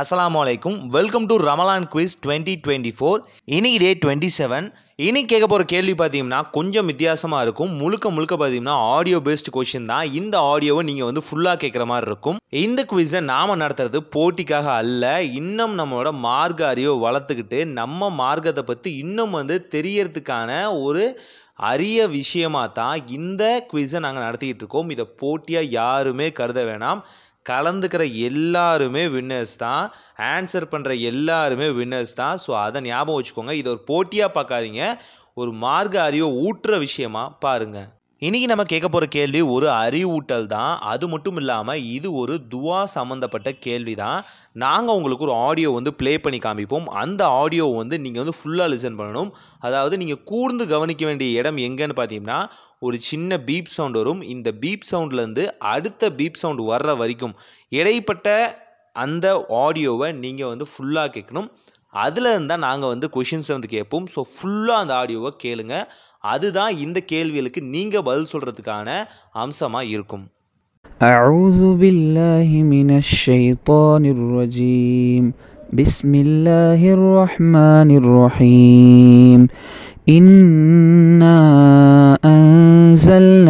அஸ்லாம் வலைக்கும் welcome to Ramalan quiz twenty twenty four இனி டே டுவெண்ட்டி செவன் இனி கேட்க போகிற கேள்வி பார்த்தீங்கன்னா கொஞ்சம் வித்தியாசமாக இருக்கும் முழுக்க முழுக்க பார்த்தீங்கன்னா ஆடியோ பேஸ்ட் கொஷின் தான் இந்த ஆடியோவை நீங்கள் வந்து ஃபுல்லாக கேட்குற மாதிரி இருக்கும் இந்த குவிஸை நாம் நடத்துறது போட்டிக்காக அல்ல இன்னும் நம்மளோட மார்க்க அறிவை வளர்த்துக்கிட்டு நம்ம மார்க்கத்தை பற்றி இன்னும் வந்து தெரியறதுக்கான ஒரு அரிய விஷயமாக தான் இந்த குவிஸை நாங்கள் நடத்திக்கிட்டு இருக்கோம் இதை போட்டியாக யாருமே கருத வேணாம் கலந்துக்கிற எல்லாருமே வின்னர்ஸ் தான் ஆன்சர் பண்ணுற எல்லாருமே வின்னர்ஸ் தான் ஸோ அதை ஞாபகம் வச்சுக்கோங்க இதை ஒரு போட்டியாக பார்க்காதீங்க ஒரு மார்க்க அறிவை ஊற்றுற விஷயமா பாருங்கள் இன்னைக்கு நம்ம கேட்க போகிற கேள்வி ஒரு அறிவூட்டல் தான் அது மட்டும் இல்லாமல் இது ஒரு துவா சம்மந்தப்பட்ட கேள்வி தான் நாங்கள் உங்களுக்கு ஒரு ஆடியோ வந்து ப்ளே பண்ணி காமிப்போம் அந்த ஆடியோ வந்து நீங்கள் வந்து ஃபுல்லாக லிசன் பண்ணணும் அதாவது நீங்கள் கூர்ந்து கவனிக்க வேண்டிய இடம் எங்கேன்னு பார்த்தீங்கன்னா ஒரு சின்ன பீப் சவுண்ட் வரும் இந்த பீப் சவுண்ட்லேருந்து அடுத்த பீப் சவுண்ட் வர்ற வரைக்கும் இடைப்பட்ட அந்த ஆடியோவை நீங்கள் வந்து ஃபுல்லாக கேட்கணும் அதில் இருந்தால் நாங்கள் வந்து கொஷின்ஸை வந்து கேட்போம் ஸோ ஃபுல்லாக அந்த ஆடியோவை கேளுங்க அதுதான் இந்த கேள்விகளுக்கு நீங்கள் பதில் சொல்கிறதுக்கான அம்சமாக இருக்கும் أعوذ بالله من الشيطان الرجيم بسم الله الرحمن الرحيم إنا أنزلنا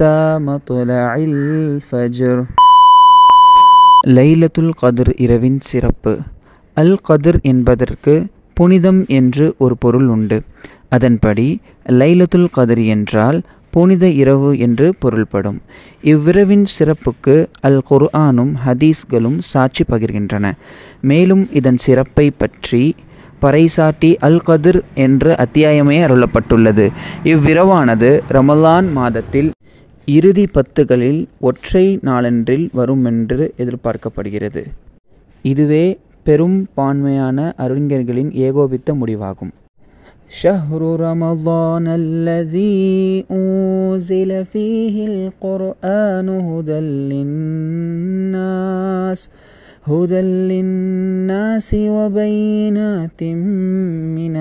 حتى مطلع الفجر ليلة கதிர் இரவின் சிறப்பு அல் கதிர் என்பதற்கு புனிதம் என்று ஒரு பொருள் உண்டு அதன்படி லைலத்துல் கதிர் என்றால் புனித இரவு என்று பொருள்படும் இவ்விரவின் சிறப்புக்கு அல் குர்ஆனும் ஹதீஸ்களும் சாட்சி பகிர்கின்றன மேலும் இதன் சிறப்பை பற்றி பறைசாட்டி அல் கதிர் என்ற அத்தியாயமே அருளப்பட்டுள்ளது இவ்விரவானது ரமலான் மாதத்தில் இறுதி பத்துகளில் ஒற்றை நாளன்றில் வரும் என்று எதிர்பார்க்கப்படுகிறது இதுவே பெரும் பான்மையான அறிஞர்களின் ஏகோபித்த முடிவாகும் شهر رمضان الذي أنزل فيه القرآن هدى للناس هدى للناس وبينات من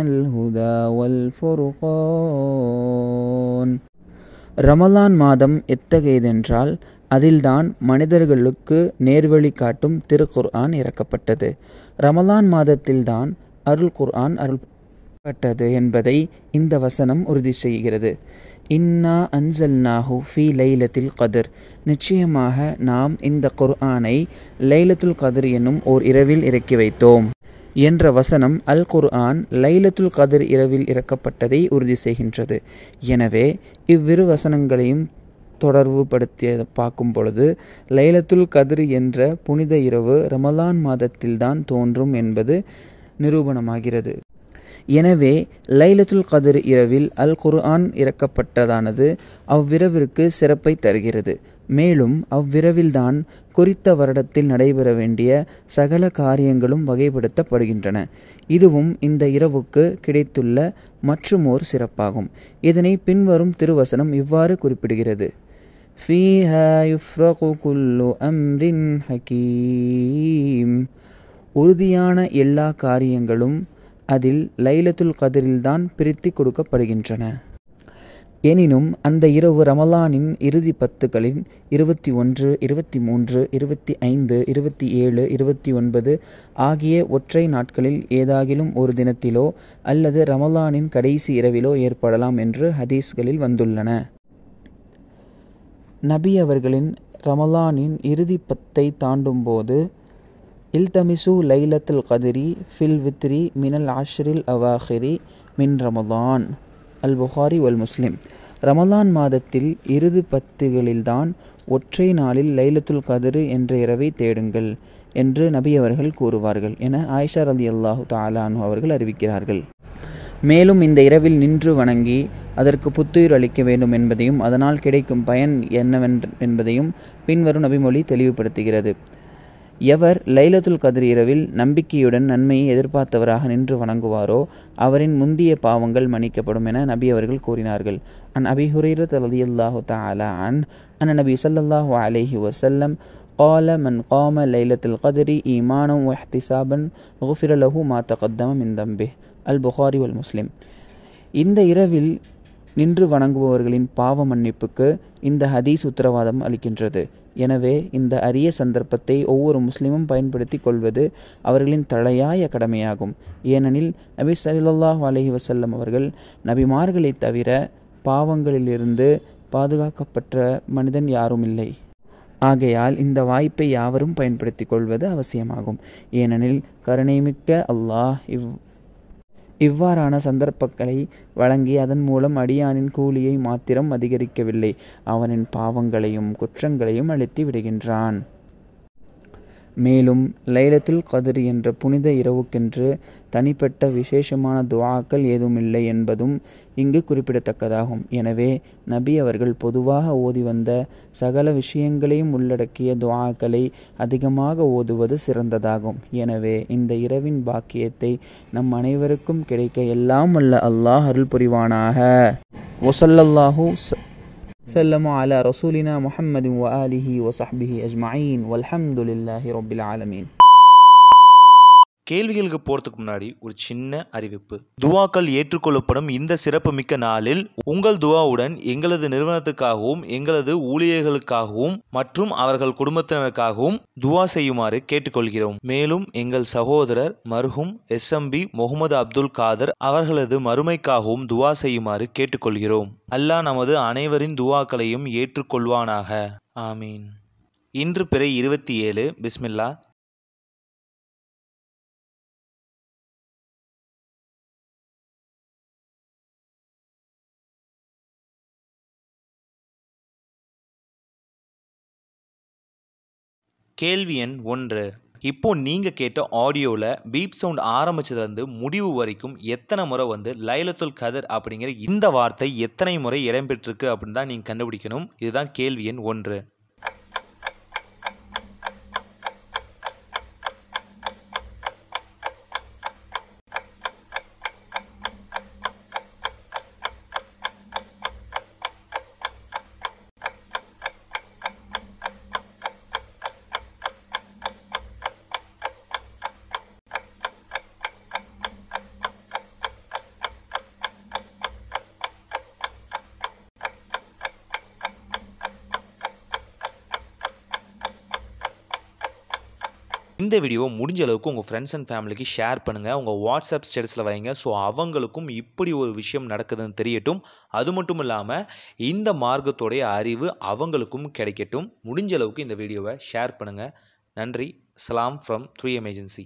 ரமலான் மாதம் எத்தகையதென்றால் அதில்தான் மனிதர்களுக்கு நேர்வழி காட்டும் திருக்குர்ஆன் இறக்கப்பட்டது ரமலான் மாதத்தில்தான் அருள் குர்ஆன் அருள்பட்டது என்பதை இந்த வசனம் உறுதி செய்கிறது இன்னா அன்சல்நாஹு ஃபி லைலத்தில் கதிர் நிச்சயமாக நாம் இந்த குர்ஆனை லைலத்துல் கதிர் என்னும் ஓர் இரவில் இறக்கி வைத்தோம் என்ற வசனம் அல் குர்ஆன் லைலத்துல் கதிர் இரவில் இறக்கப்பட்டதை உறுதி செய்கின்றது எனவே இவ்விரு வசனங்களையும் தொடர்பு படுத்திய பார்க்கும் பொழுது லைலத்துல் கதிர் என்ற புனித இரவு ரமலான் மாதத்தில்தான் தோன்றும் என்பது நிரூபணமாகிறது எனவே லைலத்துல் கதிர் இரவில் அல் குர்ஆன் இறக்கப்பட்டதானது அவ்விரவிற்கு சிறப்பை தருகிறது மேலும் அவ்விரவில்தான் குறித்த வருடத்தில் நடைபெற வேண்டிய சகல காரியங்களும் வகைப்படுத்தப்படுகின்றன இதுவும் இந்த இரவுக்கு கிடைத்துள்ள மற்றுமோர் சிறப்பாகும் இதனை பின்வரும் திருவசனம் இவ்வாறு குறிப்பிடுகிறது உறுதியான எல்லா காரியங்களும் அதில் லைலத்துல் கதிரில்தான் பிரித்தி கொடுக்கப்படுகின்றன எனினும் அந்த இரவு ரமலானின் இறுதி பத்துகளின் இருபத்தி ஒன்று இருபத்தி மூன்று இருபத்தி ஐந்து இருபத்தி ஏழு இருபத்தி ஒன்பது ஆகிய ஒற்றை நாட்களில் ஏதாகிலும் ஒரு தினத்திலோ அல்லது ரமலானின் கடைசி இரவிலோ ஏற்படலாம் என்று ஹதீஸ்களில் வந்துள்ளன நபி அவர்களின் ரமலானின் இறுதி பத்தை தாண்டும்போது இல்தமிசு லைலத்துல் கதிரி ஃபில் வித்ரி மினல் ஆஷ்ரில் அவாஹிரி மின் ரமலான் அல் புகாரி வல் முஸ்லிம் ரமலான் மாதத்தில் இறுதி பத்துகளில்தான் ஒற்றை நாளில் லைலத்துல் கதிரு என்ற இரவை தேடுங்கள் என்று நபி அவர்கள் கூறுவார்கள் என ஆயிஷார் அலி அல்லாஹு தாலானு அவர்கள் அறிவிக்கிறார்கள் மேலும் இந்த இரவில் நின்று வணங்கி அதற்கு புத்துயிர் அளிக்க வேண்டும் என்பதையும் அதனால் கிடைக்கும் பயன் என்னவென் என்பதையும் பின்வரும் நபிமொழி தெளிவுபடுத்துகிறது எவர் லைலத்துல் கதிர் இரவில் நம்பிக்கையுடன் நன்மையை எதிர்பார்த்தவராக நின்று வணங்குவாரோ அவரின் முந்திய பாவங்கள் மன்னிக்கப்படும் என நபி அவர்கள் கூறினார்கள் அன் அபி ஹுரீரத் அலதி அல்லாஹு தாலா அன் அன் நபி சல்லாஹு அலஹி வசல்லம் قال من قام ليلة القدر إيمانا واحتسابا غفر له ما تقدم من ذنبه البخاري والمسلم இந்த இரவில் நின்று வணங்குபவர்களின் பாவ மன்னிப்புக்கு இந்த ஹதீஸ் உத்தரவாதம் அளிக்கின்றது எனவே இந்த அரிய சந்தர்ப்பத்தை ஒவ்வொரு முஸ்லிமும் பயன்படுத்தி கொள்வது அவர்களின் தலையாய கடமையாகும் ஏனெனில் நபி சல்லாஹ் அலஹி வசல்லம் அவர்கள் நபிமார்களை தவிர பாவங்களிலிருந்து பாதுகாக்கப்பட்ட மனிதன் யாரும் இல்லை ஆகையால் இந்த வாய்ப்பை யாவரும் பயன்படுத்தி கொள்வது அவசியமாகும் ஏனெனில் கருணைமிக்க அல்லாஹ் இவ் இவ்வாறான சந்தர்ப்பங்களை வழங்கி அதன் மூலம் அடியானின் கூலியை மாத்திரம் அதிகரிக்கவில்லை அவனின் பாவங்களையும் குற்றங்களையும் அழித்து விடுகின்றான் மேலும் லைலத்துல் கதிர் என்ற புனித இரவுக்கென்று தனிப்பட்ட விசேஷமான துவாக்கள் ஏதுமில்லை என்பதும் இங்கு குறிப்பிடத்தக்கதாகும் எனவே நபி அவர்கள் பொதுவாக ஓதி வந்த சகல விஷயங்களையும் உள்ளடக்கிய துவாக்களை அதிகமாக ஓதுவது சிறந்ததாகும் எனவே இந்த இரவின் பாக்கியத்தை நம் அனைவருக்கும் கிடைக்க எல்லாம் அல்ல அல்லாஹ் அருள் புரிவானாக ஒசல்லல்லாஹூ وسلم على رسولنا محمد وآله وصحبه أجمعين والحمد لله رب العالمين கேள்விகளுக்கு போறதுக்கு முன்னாடி ஒரு சின்ன அறிவிப்பு துவாக்கள் ஏற்றுக்கொள்ளப்படும் இந்த சிறப்புமிக்க நாளில் உங்கள் துவாவுடன் எங்களது நிறுவனத்துக்காகவும் எங்களது ஊழியர்களுக்காகவும் மற்றும் அவர்கள் குடும்பத்தினருக்காகவும் துவா செய்யுமாறு கேட்டுக்கொள்கிறோம் மேலும் எங்கள் சகோதரர் மர்ஹும் S M P Mohammed Abdul Kader அவர்களது மறுமைக்காகவும் துவா செய்யுமாறு கேட்டுக்கொள்கிறோம் அல்லாஹ் நமது அனைவரின் துவாக்களையும் ஏற்றுக்கொள்வானாக ஆமீன் இன்று பிறை இருபத்தி ஏழு பிஸ்மில்லா கேள்வி எண் ஒன்று இப்போ நீங்கள் கேட்ட ஆடியோவில் பீப் சவுண்ட் ஆரம்பிச்சதுலேருந்து முடிவு வரைக்கும் எத்தனை முறை வந்து லைலத்துல் கதர் அப்படிங்கிற இந்த வார்த்தை எத்தனை முறை இடம்பெற்றிருக்கு அப்படின்னு தான் நீங்கள் கண்டுபிடிக்கணும் இதுதான் கேள்வி எண் ஒன்று இந்த வீடியோவை முடிஞ்ச அளவுக்கு உங்கள் ஃப்ரெண்ட்ஸ் அண்ட் ஃபேமிலிக்கு ஷேர் பண்ணுங்கள் உங்கள் வாட்ஸ்அப் ஸ்டேட்டஸில் வைங்க ஸோ அவங்களுக்கும் இப்படி ஒரு விஷயம் நடக்குதுன்னு தெரியட்டும் அது மட்டும் இல்லாமல் இந்த மார்க்கத்துடைய அறிவு அவங்களுக்கும் கிடைக்கட்டும் முடிஞ்ச அளவுக்கு இந்த வீடியோவை ஷேர் பண்ணுங்கள் நன்றி சலாம் ஃப்ரம் த்ரீ எமர்ஜென்சி